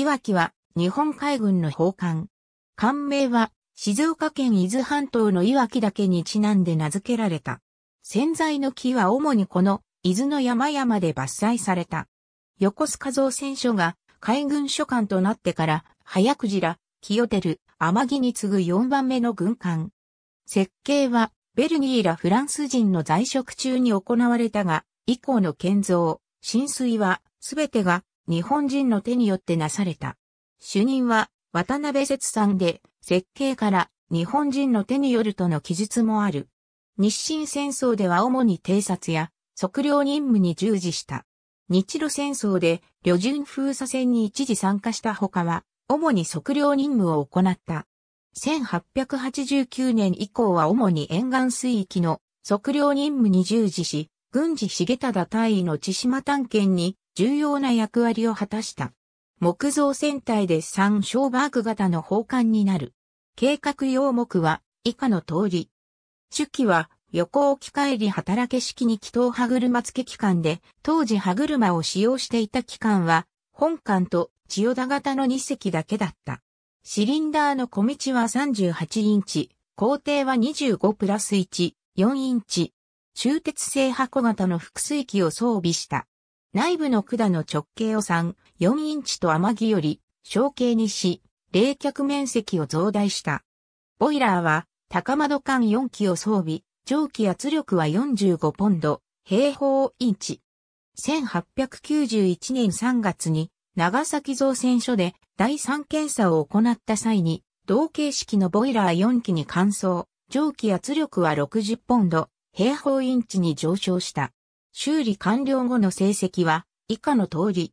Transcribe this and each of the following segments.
いわきは日本海軍の砲艦。艦名は静岡県伊豆半島のいわきだけにちなんで名付けられた。潜在の木は主にこの伊豆の山々で伐採された。横須賀造船所が海軍所管となってから、早くじら、清照、天城に次ぐ4番目の軍艦。設計は、ベルギーらフランス人の在職中に行われたが、以降の建造、浸水は、すべてが日本人の手によってなされた。主任は渡辺節さんで、設計から日本人の手によるとの記述もある。日清戦争では主に偵察や測量任務に従事した。日露戦争で旅順封鎖戦に一時参加した他は、主に測量任務を行った。1889年以降は主に沿岸水域の測量任務に従事し、軍事重忠大尉の千島探検に重要な役割を果たした。木造船体で3小バーク型の砲艦になる。計画要目は以下の通り。初期は横置き帰り働け式に祈祷歯車付け機関で、当時歯車を使用していた機関は、本艦と千代田型の2隻だけだった。シリンダーの小道は38インチ、工程は25プラス1、4インチ。中鉄製箱型の複数機を装備した。内部の管の直径を3、4インチと天城より小径にし、冷却面積を増大した。ボイラーは高窓管4機を装備、蒸気圧力は45ポンド、平方インチ。1891年3月に長崎造船所で第3検査を行った際に、同形式のボイラー4機に乾燥、蒸気圧力は60ポンド、平方インチに上昇した。修理完了後の成績は以下の通り。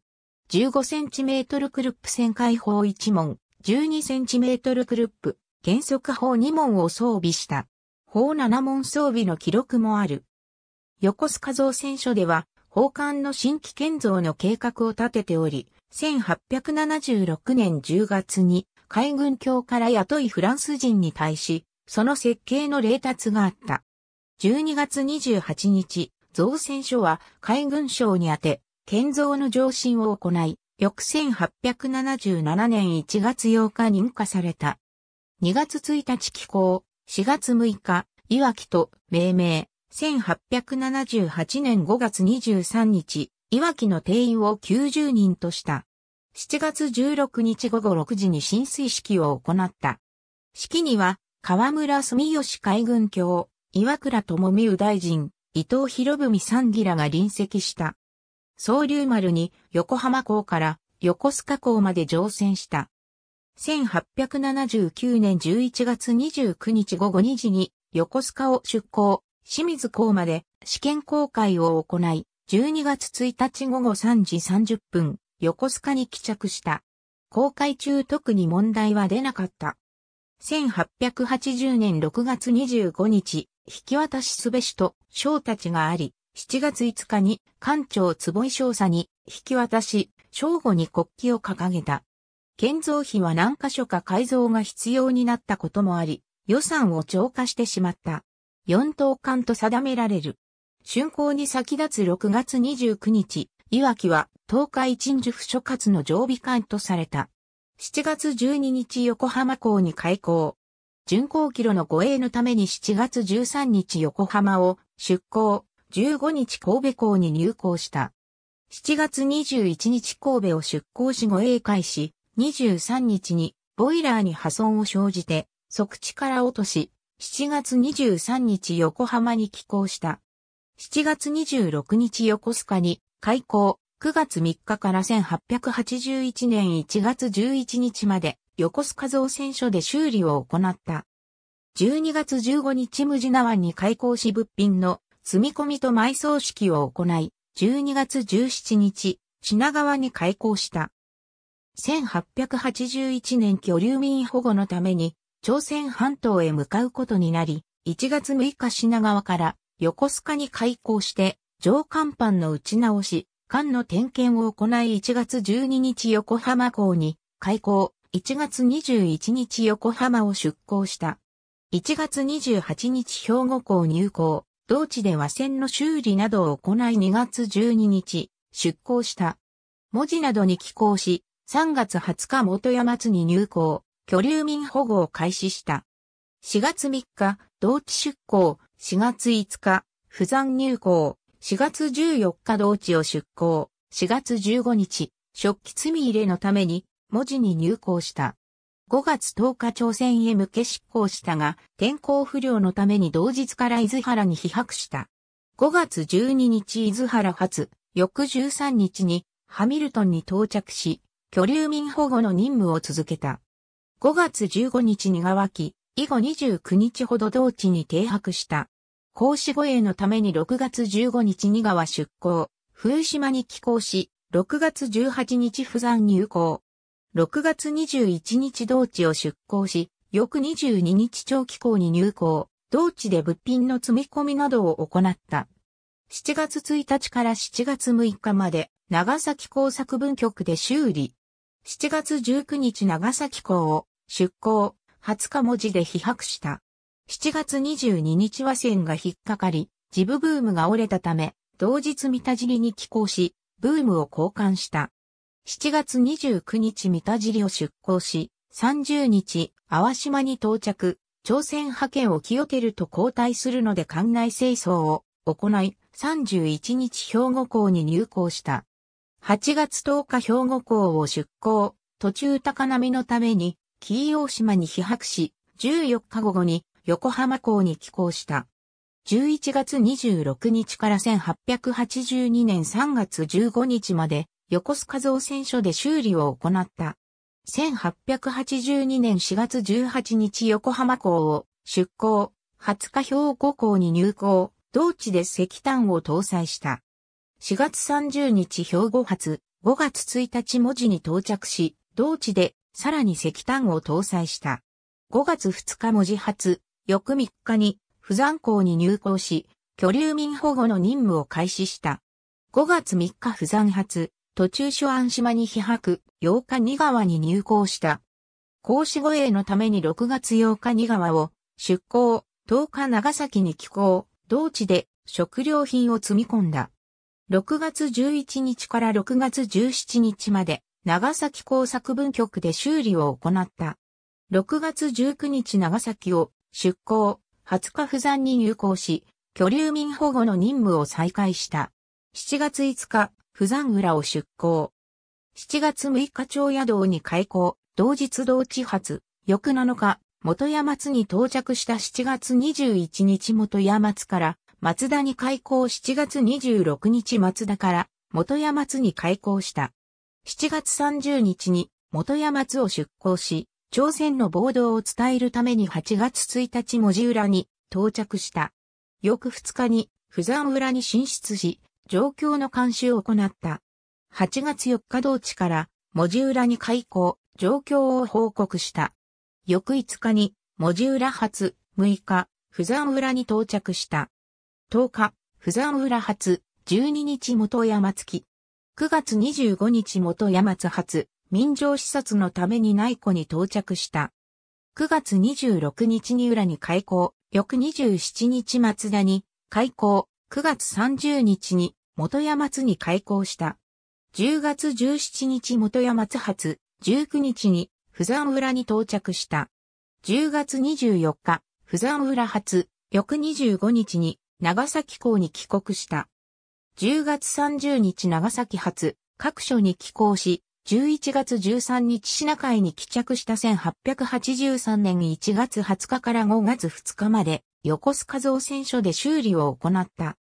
15cm クルップ旋回砲1門、12cm クルップ、減速砲2門を装備した。砲7門装備の記録もある。横須賀造船所では、砲艦の新規建造の計画を立てており、1876年10月に海軍橋から雇いフランス人に対し、その設計の冷達があった。12月28日、造船所は海軍省にあて、建造の上申を行い、翌1877年1月8日認可された。2月1日寄港、4月6日、いわきと命名、1878年5月23日、いわきの定員を90人とした。7月16日午後6時に浸水式を行った。式には、河村住吉海軍卿、岩倉智美右大臣、伊藤博文三義らが臨席した。総流丸に横浜港から横須賀港まで乗船した。1879年11月29日午後2時に横須賀を出港、清水港まで試験公開を行い、12月1日午後3時30分、横須賀に帰着した。公開中特に問題は出なかった。1880年6月25日、引き渡しすべしと将たちがあり、7月5日に官庁坪井少佐に引き渡し、正午に国旗を掲げた。建造費は何箇所か改造が必要になったこともあり、予算を超過してしまった。4等間と定められる。竣工に先立つ6月29日、いわきは東海鎮守府所轄の常備艦とされた。7月12日横浜港に開港。巡航キロの護衛のために7月13日横浜を出港、15日神戸港に入港した。7月21日神戸を出港し護衛開始、23日にボイラーに破損を生じて、即地から落とし、7月23日横浜に寄港した。7月26日横須賀に開港、9月3日から1881年1月11日まで横須賀造船所で修理を行った。12月15日無事な湾に開港し物品の積み込みと埋葬式を行い、12月17日、品川に開港した。1881年居留民保護のために、朝鮮半島へ向かうことになり、1月6日品川から横須賀に開港して、上甲板の打ち直し、艦の点検を行い1月12日横浜港に開港、1月21日横浜を出港した。1月28日兵庫港入港、同地で和船の修理などを行い2月12日、出港した。文字などに寄港し、3月20日元山津に入港、居留民保護を開始した。4月3日、同地出港、4月5日、不山入港、4月14日同地を出港、4月15日、食器積み入れのために、文字に入港した。5月10日朝鮮へ向け執行したが、天候不良のために同日から伊豆原に被泊した。5月12日伊豆原発、翌13日にハミルトンに到着し、居留民保護の任務を続けた。5月15日に川木、以後29日ほど同地に停泊した。公私護衛のために6月15日に川出港、風島に寄港し、6月18日釜山入港。6月21日同地を出港し、翌22日長期港に入港、同地で物品の積み込みなどを行った。7月1日から7月6日まで、長崎港作文局で修理。7月19日長崎港を出港、20日文字で被白した。7月22日は線が引っかかり、ジブブームが折れたため、同日三田尻に寄港し、ブームを交換した。7月29日三田尻を出港し、30日、淡島に到着、朝鮮派遣を清けると交代するので艦内清掃を行い、31日兵庫港に入港した。8月10日兵庫港を出港、途中高波のために、紀伊大島に被泊し、14日午後に横浜港に寄港した。11月26日から1882年3月15日まで横須賀造船所で修理を行った。1882年4月18日横浜港を出港、20日兵庫港に入港、同地で石炭を搭載した。4月30日兵庫発、5月1日文字に到着し、同地でさらに石炭を搭載した。5月2日文字発、翌3日に不山港に入港し、居留民保護の任務を開始した。5月3日不山発、途中諸安島に被泊、8日二川に入港した。公子護衛のために6月8日二川を出港、10日長崎に寄港、同地で食料品を積み込んだ。6月11日から6月17日まで長崎工作分局で修理を行った。6月19日長崎を出港、20日不山に入港し、居留民保護の任務を再開した。7月5日、富山浦を出港。7月6日町野道に開港、同日同地発、翌7日、元山津に到着した7月21日元山津から松田に開港7月26日松田から元山津に開港した。7月30日に元山津を出港し、朝鮮の暴動を伝えるために8月1日文字裏に到着した。翌2日に、釜山裏に進出し、状況の監修を行った。8月4日同地から文字裏に開校、状況を報告した。翌5日に文字裏発、6日、不山裏に到着した。10日、不山裏発、12日元山月。9月25日元山津発、民情視察のために内湖に到着した。9月26日に裏に開港、翌27日松田に開港、9月30日に元山津に開港した。10月17日元山津発、19日に富山浦に到着した。10月24日、富山浦発、翌25日に長崎港に帰国した。10月30日長崎発、各所に寄港し、11月13日品海に帰着した1883年1月20日から5月2日まで横須賀造船所で修理を行った。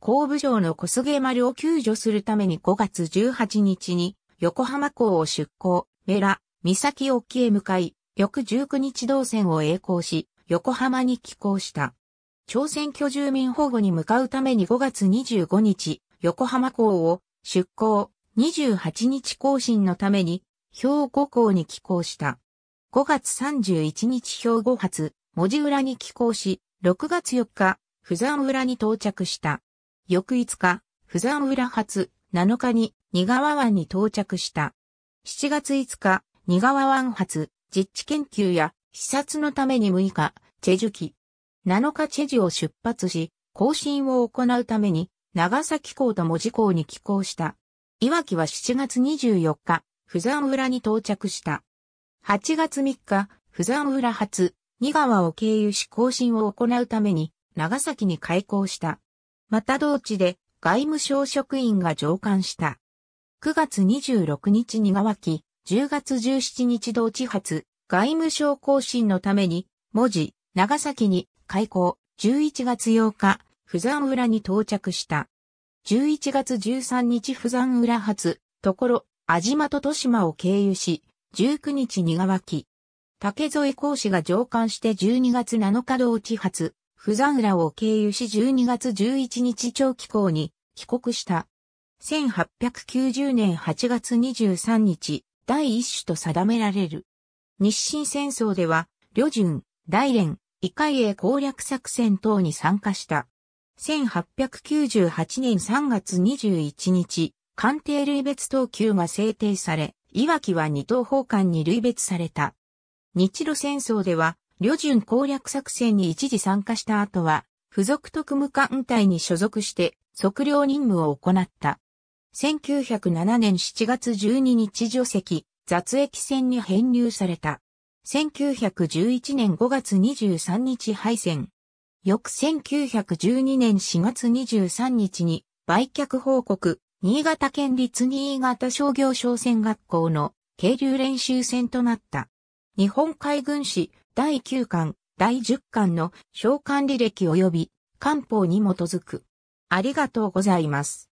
後部城の小菅丸を救助するために5月18日に横浜港を出港、メラ、岬沖へ向かい、翌19日動線を栄光し、横浜に寄港した。朝鮮居住民保護に向かうために5月25日、横浜港を出港、28日更新のために、兵庫港に寄港した。5月31日兵庫発、文字裏に寄港し、6月4日、富山浦に到着した。翌5日、富山浦発7日に仁川湾に到着した。7月5日、仁川湾発実地研究や視察のために6日、チェジュ機。7日チェジュを出発し、更新を行うために長崎港と文字港に寄港した。いわきは7月24日、富山浦に到着した。8月3日、富山浦発二川を経由し更新を行うために長崎に開港した。また同地で外務省職員が上官した。9月26日に川木、10月17日同地発、外務省更新のために、文字、長崎に開港、11月8日、不山浦に到着した。11月13日不山浦発、ところ、安島と豊島を経由し、19日に川き、竹添講師が上官して12月7日同地発、不山浦を経由し12月11日長期港に帰国した。1890年8月23日、第一種と定められる。日清戦争では、旅順、大連、異界へ攻略作戦等に参加した。1898年3月21日、官邸類別等級が制定され、いわきは二等法官に類別された。日露戦争では、旅順攻略作戦に一時参加した後は、付属特務艦隊に所属して測量任務を行った。1907年7月12日除籍、雑液船に編入された。1911年5月23日敗戦。翌1912年4月23日に売却報告、新潟県立新潟商業商船学校の渓流練習船となった。日本海軍史第9巻、第10巻の召喚履歴及び官報に基づく。ありがとうございます。